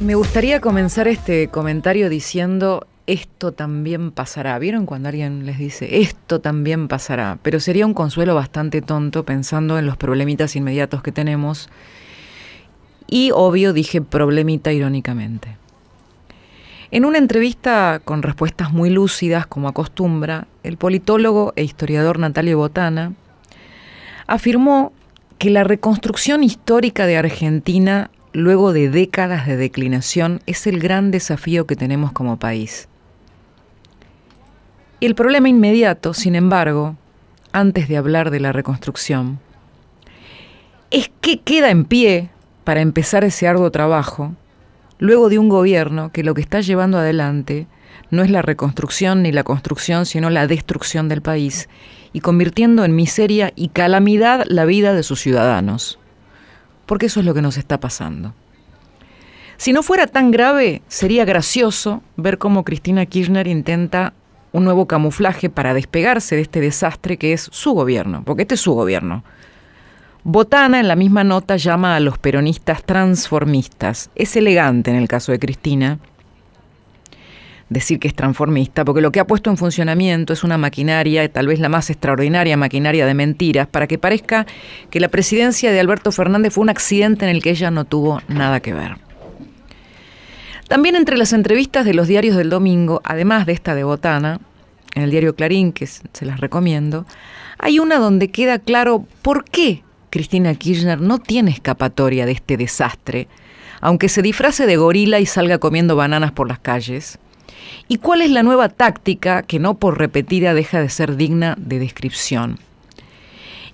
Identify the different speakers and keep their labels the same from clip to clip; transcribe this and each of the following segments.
Speaker 1: Me gustaría comenzar este comentario diciendo esto también pasará. ¿Vieron cuando alguien les dice esto también pasará? Pero sería un consuelo bastante tonto pensando en los problemitas inmediatos que tenemos. Y obvio dije problemita irónicamente. En una entrevista con respuestas muy lúcidas, como acostumbra, el politólogo e historiador Natalio Botana afirmó que la reconstrucción histórica de Argentina luego de décadas de declinación es el gran desafío que tenemos como país. El problema inmediato, sin embargo, antes de hablar de la reconstrucción, es que queda en pie para empezar ese arduo trabajo luego de un gobierno que lo que está llevando adelante no es la reconstrucción ni la construcción, sino la destrucción del país y convirtiendo en miseria y calamidad la vida de sus ciudadanos porque eso es lo que nos está pasando. Si no fuera tan grave, sería gracioso ver cómo Cristina Kirchner intenta un nuevo camuflaje para despegarse de este desastre que es su gobierno, porque este es su gobierno. Botana en la misma nota llama a los peronistas transformistas. Es elegante en el caso de Cristina, decir que es transformista, porque lo que ha puesto en funcionamiento es una maquinaria, tal vez la más extraordinaria maquinaria de mentiras, para que parezca que la presidencia de Alberto Fernández fue un accidente en el que ella no tuvo nada que ver. También entre las entrevistas de los diarios del domingo, además de esta de Botana, en el diario Clarín, que se las recomiendo, hay una donde queda claro por qué Cristina Kirchner no tiene escapatoria de este desastre, aunque se disfrace de gorila y salga comiendo bananas por las calles, ¿Y cuál es la nueva táctica que no por repetida deja de ser digna de descripción?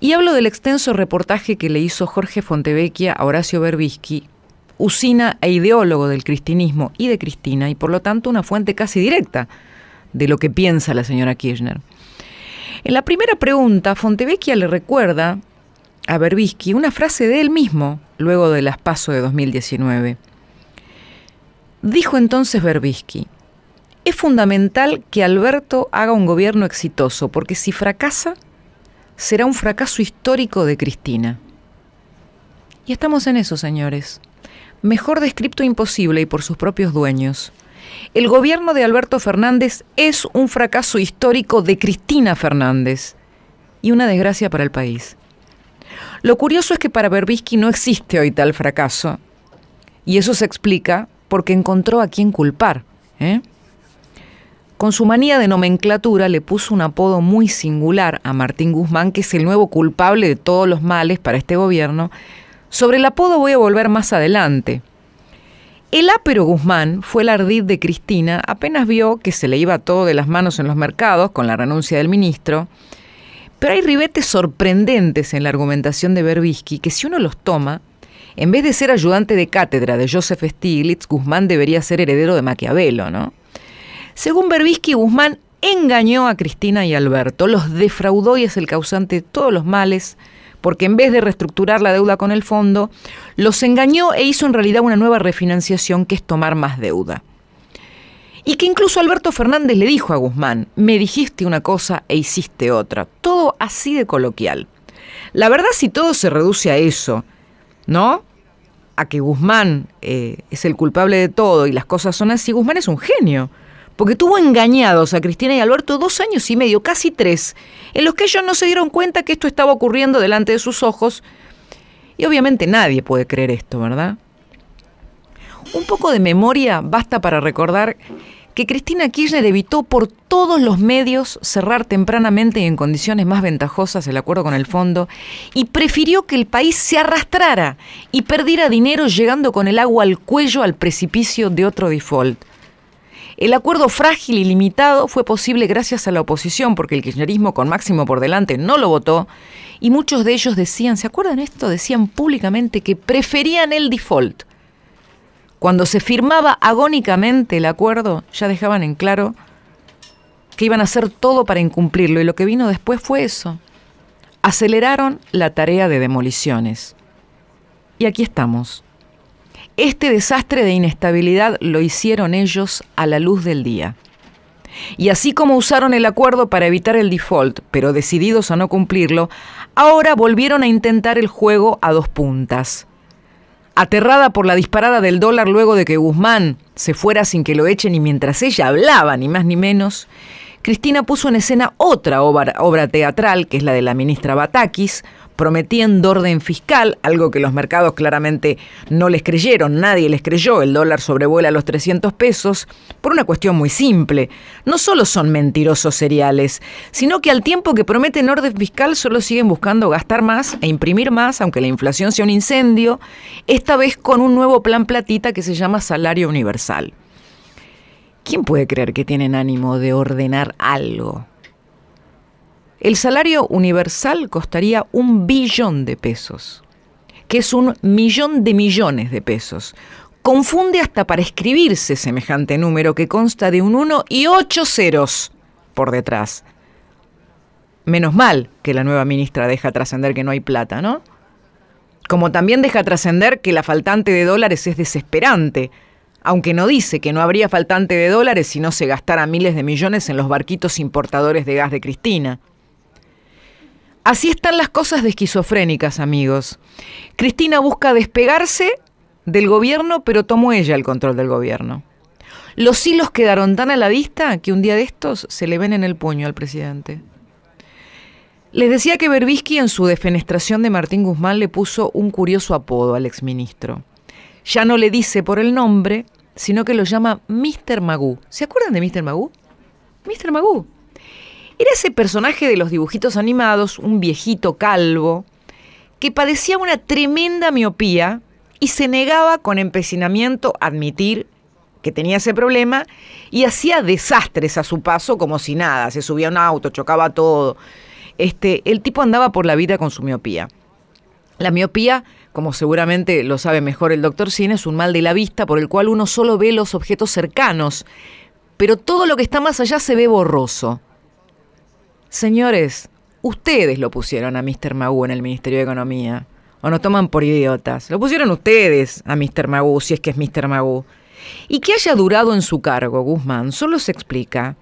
Speaker 1: Y hablo del extenso reportaje que le hizo Jorge Fontevecchia a Horacio Berbisky, usina e ideólogo del cristinismo y de Cristina, y por lo tanto una fuente casi directa de lo que piensa la señora Kirchner. En la primera pregunta, Fontevecchia le recuerda a Berbisky una frase de él mismo luego del las de 2019. Dijo entonces Berbisky, es fundamental que Alberto haga un gobierno exitoso, porque si fracasa, será un fracaso histórico de Cristina. Y estamos en eso, señores. Mejor descripto imposible y por sus propios dueños. El gobierno de Alberto Fernández es un fracaso histórico de Cristina Fernández y una desgracia para el país. Lo curioso es que para Berbisky no existe hoy tal fracaso. Y eso se explica porque encontró a quien culpar. ¿eh? Con su manía de nomenclatura le puso un apodo muy singular a Martín Guzmán, que es el nuevo culpable de todos los males para este gobierno. Sobre el apodo voy a volver más adelante. El ápero Guzmán fue el ardid de Cristina apenas vio que se le iba todo de las manos en los mercados con la renuncia del ministro. Pero hay ribetes sorprendentes en la argumentación de Berbisky que si uno los toma, en vez de ser ayudante de cátedra de Joseph Stiglitz, Guzmán debería ser heredero de Maquiavelo, ¿no? Según Berbisky, Guzmán engañó a Cristina y Alberto, los defraudó y es el causante de todos los males, porque en vez de reestructurar la deuda con el fondo, los engañó e hizo en realidad una nueva refinanciación que es tomar más deuda. Y que incluso Alberto Fernández le dijo a Guzmán, me dijiste una cosa e hiciste otra, todo así de coloquial. La verdad si todo se reduce a eso, ¿no? A que Guzmán eh, es el culpable de todo y las cosas son así, Guzmán es un genio porque tuvo engañados a Cristina y Alberto dos años y medio, casi tres, en los que ellos no se dieron cuenta que esto estaba ocurriendo delante de sus ojos. Y obviamente nadie puede creer esto, ¿verdad? Un poco de memoria basta para recordar que Cristina Kirchner evitó por todos los medios cerrar tempranamente y en condiciones más ventajosas el acuerdo con el fondo y prefirió que el país se arrastrara y perdiera dinero llegando con el agua al cuello al precipicio de otro default. El acuerdo frágil y limitado fue posible gracias a la oposición, porque el kirchnerismo con Máximo por delante no lo votó, y muchos de ellos decían, ¿se acuerdan esto? Decían públicamente que preferían el default. Cuando se firmaba agónicamente el acuerdo, ya dejaban en claro que iban a hacer todo para incumplirlo, y lo que vino después fue eso. Aceleraron la tarea de demoliciones. Y aquí estamos este desastre de inestabilidad lo hicieron ellos a la luz del día. Y así como usaron el acuerdo para evitar el default, pero decididos a no cumplirlo, ahora volvieron a intentar el juego a dos puntas. Aterrada por la disparada del dólar luego de que Guzmán se fuera sin que lo echen y mientras ella hablaba, ni más ni menos, Cristina puso en escena otra obra, teatral, que es la de la ministra Batakis, prometiendo orden fiscal, algo que los mercados claramente no les creyeron, nadie les creyó, el dólar sobrevuela los 300 pesos, por una cuestión muy simple. No solo son mentirosos seriales, sino que al tiempo que prometen orden fiscal solo siguen buscando gastar más e imprimir más, aunque la inflación sea un incendio, esta vez con un nuevo plan platita que se llama salario universal. ¿Quién puede creer que tienen ánimo de ordenar algo? El salario universal costaría un billón de pesos, que es un millón de millones de pesos. Confunde hasta para escribirse semejante número que consta de un 1 y 8 ceros por detrás. Menos mal que la nueva ministra deja trascender que no hay plata, ¿no? Como también deja trascender que la faltante de dólares es desesperante aunque no dice que no habría faltante de dólares si no se gastara miles de millones en los barquitos importadores de gas de Cristina. Así están las cosas de esquizofrénicas, amigos. Cristina busca despegarse del gobierno, pero tomó ella el control del gobierno. Los hilos quedaron tan a la vista que un día de estos se le ven en el puño al presidente. Les decía que Berbisky en su defenestración de Martín Guzmán le puso un curioso apodo al exministro. Ya no le dice por el nombre, sino que lo llama Mr. Magoo. ¿Se acuerdan de Mr. Magoo? Mr. Magoo. Era ese personaje de los dibujitos animados, un viejito calvo, que padecía una tremenda miopía y se negaba con empecinamiento a admitir que tenía ese problema y hacía desastres a su paso como si nada, se subía a un auto, chocaba todo. Este, el tipo andaba por la vida con su miopía. La miopía, como seguramente lo sabe mejor el doctor Cine, es un mal de la vista por el cual uno solo ve los objetos cercanos, pero todo lo que está más allá se ve borroso. Señores, ustedes lo pusieron a Mr. Magoo en el Ministerio de Economía. O nos toman por idiotas. Lo pusieron ustedes a Mr. Magoo, si es que es Mr. Magoo. Y que haya durado en su cargo, Guzmán, solo se explica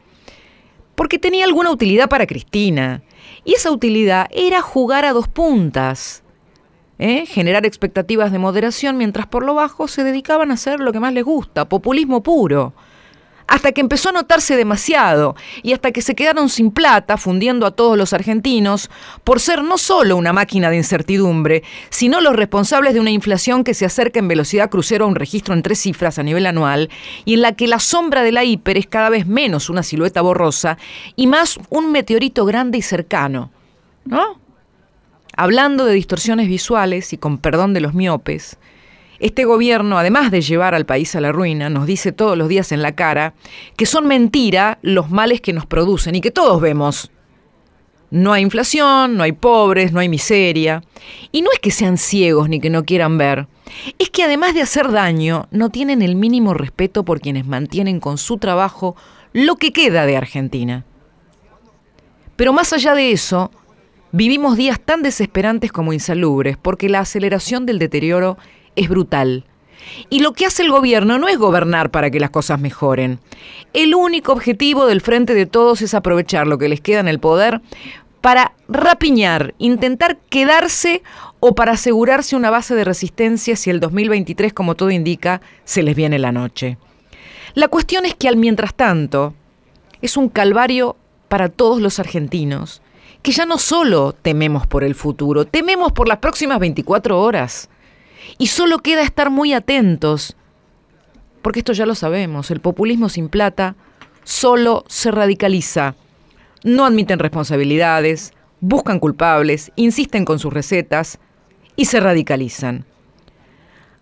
Speaker 1: porque tenía alguna utilidad para Cristina. Y esa utilidad era jugar a dos puntas. ¿eh? generar expectativas de moderación, mientras por lo bajo se dedicaban a hacer lo que más les gusta, populismo puro. Hasta que empezó a notarse demasiado y hasta que se quedaron sin plata, fundiendo a todos los argentinos, por ser no solo una máquina de incertidumbre, sino los responsables de una inflación que se acerca en velocidad crucero a un registro en tres cifras a nivel anual y en la que la sombra de la hiper es cada vez menos una silueta borrosa y más un meteorito grande y cercano. ¿No? Hablando de distorsiones visuales y con perdón de los miopes, este gobierno, además de llevar al país a la ruina, nos dice todos los días en la cara que son mentira los males que nos producen y que todos vemos. No hay inflación, no hay pobres, no hay miseria. Y no es que sean ciegos ni que no quieran ver. Es que además de hacer daño, no tienen el mínimo respeto por quienes mantienen con su trabajo lo que queda de Argentina. Pero más allá de eso, Vivimos días tan desesperantes como insalubres porque la aceleración del deterioro es brutal. Y lo que hace el gobierno no es gobernar para que las cosas mejoren. El único objetivo del frente de todos es aprovechar lo que les queda en el poder para rapiñar, intentar quedarse o para asegurarse una base de resistencia si el 2023, como todo indica, se les viene la noche. La cuestión es que al mientras tanto es un calvario para todos los argentinos que ya no solo tememos por el futuro, tememos por las próximas 24 horas. Y solo queda estar muy atentos, porque esto ya lo sabemos, el populismo sin plata solo se radicaliza. No admiten responsabilidades, buscan culpables, insisten con sus recetas y se radicalizan.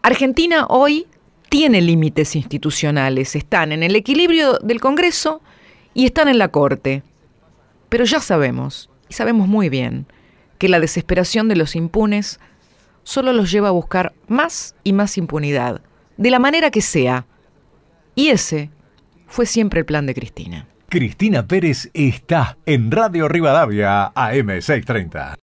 Speaker 1: Argentina hoy tiene límites institucionales, están en el equilibrio del Congreso y están en la Corte. Pero ya sabemos, y sabemos muy bien que la desesperación de los impunes solo los lleva a buscar más y más impunidad, de la manera que sea. Y ese fue siempre el plan de Cristina. Cristina Pérez está en Radio Rivadavia AM630.